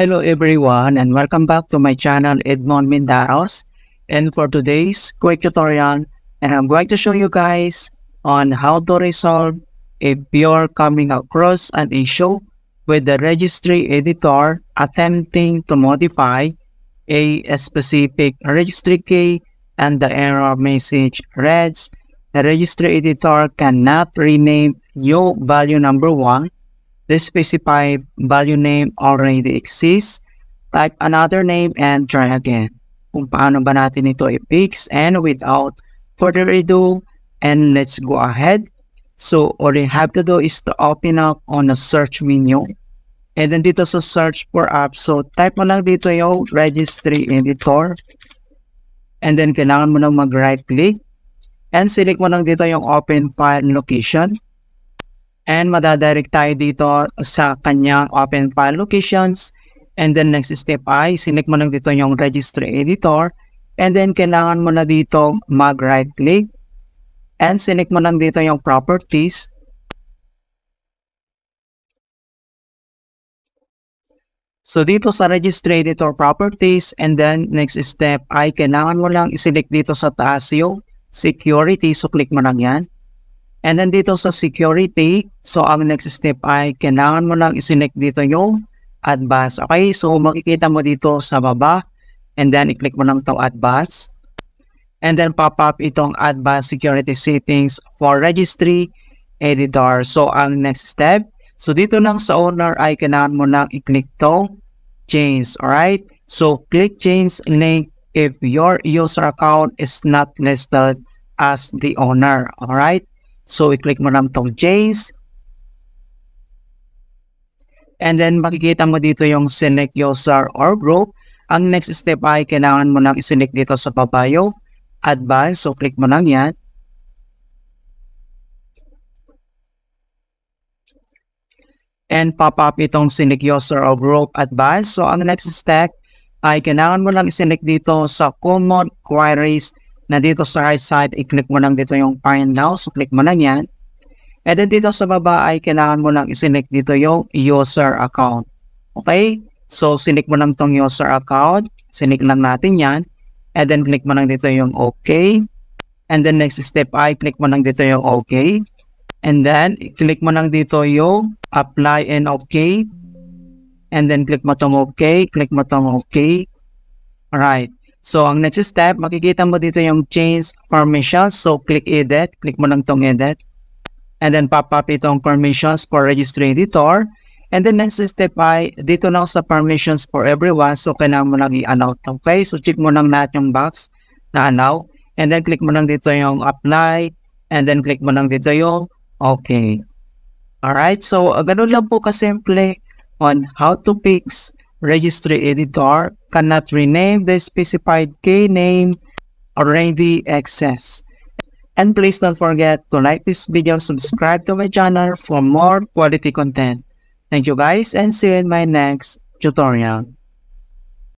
Hello everyone and welcome back to my channel Edmond Mindaros and for today's quick tutorial and I'm going to show you guys on how to resolve if you're coming across an issue with the registry editor attempting to modify a specific registry key and the error message reads the registry editor cannot rename new value number 1 This specified value name already exists. Type another name and try again. Kung paano ba natin ito i-fix and without further ado, and let's go ahead. So, all you have to do is to open up on the search menu. And then dito sa search for app, so type mo lang dito yung registry editor. And then kailangan mo lang mag-right click. And select mo lang dito yung open file location. And madadirect tayo dito sa kanyang open file locations. And then next step ay sinik mo lang dito yung registry editor. And then kailangan mo na dito mag right click. And sinik mo lang dito yung properties. So dito sa registry editor properties and then next step ay kailangan mo lang isilik dito sa taas yung security. So click mo lang yan. And then dito sa security, so ang next step ay kailangan mo lang isinek dito yung advance. Okay, so makikita mo dito sa baba and then i-click mo lang itong advance. And then pop up itong advanced security settings for registry editor. So ang next step, so dito lang sa owner ay kailangan mo lang i-click itong change. Alright, so click change link if your user account is not listed as the owner. Alright. So, i-click mo lang tong Jays. And then, makikita mo dito yung select user or group. Ang next step ay kailangan mo lang i-select dito sa baba advanced. So, click mo lang yan. and pop-up itong select user or group advanced. So, ang next step ay kailangan mo lang i-select dito sa common queries na dito sa right side, i-click mo lang dito yung find now. So, click mo lang yan. And then dito sa baba ay kailangan mo lang i dito yung user account. Okay? So, select mo lang tong user account. Select lang natin yan. And then click mo lang dito yung OK. And then next step ay click mo lang dito yung OK. And then click mo lang dito yung apply and OK. And then click mo tong OK. Click mo tong OK. Alright. So, ang next step, makikita mo dito yung change permissions. So, click edit. Click mo lang tong edit. And then, pop up itong permissions for registry editor. And then, next step ay, dito na sa permissions for everyone. So, kailangan mo lang i-allow. Okay? So, check mo lang lahat yung box na allow. And then, click mo lang dito yung apply. And then, click mo lang dito yung okay. Alright? So, ganun lang po kasimple on how to fix registry editor cannot rename the specified key name already access. And please don't forget to like this video, subscribe to my channel for more quality content. Thank you guys and see you in my next tutorial.